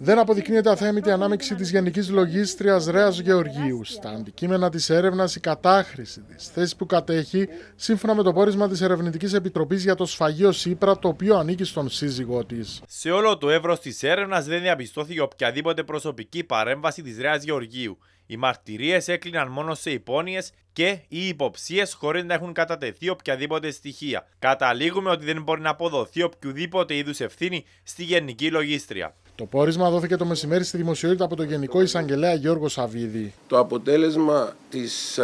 Δεν αποδεικνύεται αθέμητη ανάμειξη της γενική λογιστρια Ρέα Γεωργίου. Στα αντικείμενα της έρευνας, η κατάχρηση της θέση που κατέχει, σύμφωνα με το πόρισμα της Ερευνητικής Επιτροπής για το σφαγείο Σύπρα, το οποίο ανήκει στον σύζυγό της. Σε όλο το εύρος της έρευνας δεν διαπιστώθηκε οποιαδήποτε προσωπική παρέμβαση της Ρέας Γεωργίου. Οι μαρτυρίες έκλειναν μόνο σε υπόνοιες και οι υποψίες χωρίς να έχουν κατατεθεί οποιαδήποτε στοιχεία. Καταλήγουμε ότι δεν μπορεί να αποδοθεί οποιοδήποτε είδους ευθύνη στη γενική λογίστρια. Το πόρισμα δόθηκε το μεσημέρι στη δημοσιότητα από τον Γενικό Εισαγγελέα Γιώργο Σαββίδη. Το αποτέλεσμα της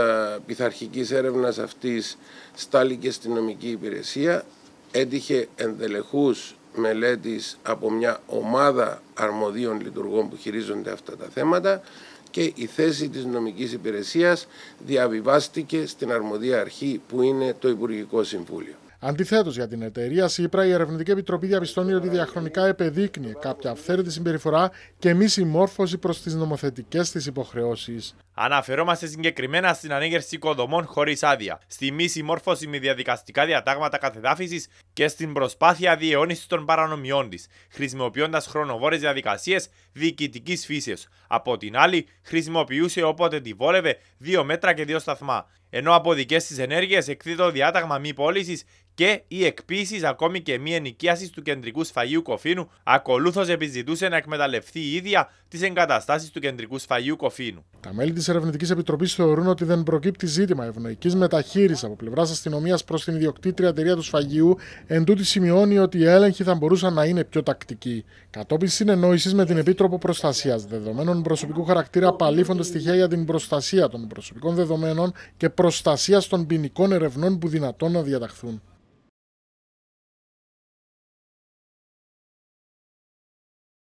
πειθαρχικής έρευνας αυτής στάληκε στην νομική υπηρεσία, έτυχε εντελεχούς μελέτης από μια ομάδα αρμοδίων λειτουργών που χειρίζονται αυτά τα θέματα και η θέση της νομικής υπηρεσίας διαβιβάστηκε στην αρμοδία αρχή που είναι το Υπουργικό Συμβούλιο. Αντιθέτως, για την εταιρεία ΣΥΠΡΑ, η Ερευνητική Επιτροπή διαπιστώνει ότι διαχρονικά επεδείκνει κάποια αυθαίρετη συμπεριφορά και μη συμμόρφωση προς τις νομοθετικές της υποχρεώσεις. Αναφερόμαστε συγκεκριμένα στην ανέγερση οικοδομών χωρίς άδεια, στη μη συμμόρφωση με διαδικαστικά διατάγματα καθεδάφισης και στην προσπάθεια διαιώνισης των παρανομιών της, χρησιμοποιώντας χρονοβόρες διαδικασίες διοικητικής φύσεως. Από την άλλη, χρησιμοποιούσε όποτε τη βόλευε δύο μέτρα και δύο σταθμά. Ενώ από δικές της ενέργειες εκδίδω διάταγμα μη πώλησης και η εκποίησης ακόμη και μη ενοικίασης του κεντρικού σφαγείου κοφίνου, ακολούθως επιζητούσε να εκμεταλλευτεί η ίδια τις εγκαταστάσεις του κεντρικού σφαγείου κοφίνου. Τα μέλη της Ερευνητικής Επιτροπής θεωρούν ότι δεν προκύπτει ζήτημα ευνοϊκής μεταχείρισης από πλευράς αστυνομίας προς την ιδιοκτήτρια εταιρεία του σφαγίου, εν τούτη σημειώνει ότι οι έλεγχοι θα μπορούσαν να είναι πιο τακτικοί. Κατόπιν συνεννόησης με την Επίτροπο Προστασίας Δεδομένων προσωπικού χαρακτήρα, παλήφονται στοιχεία για την προστασία των προσωπικών δεδομένων και προστασία των ποινικών ερευνών που δυνατόν να διαταχθούν.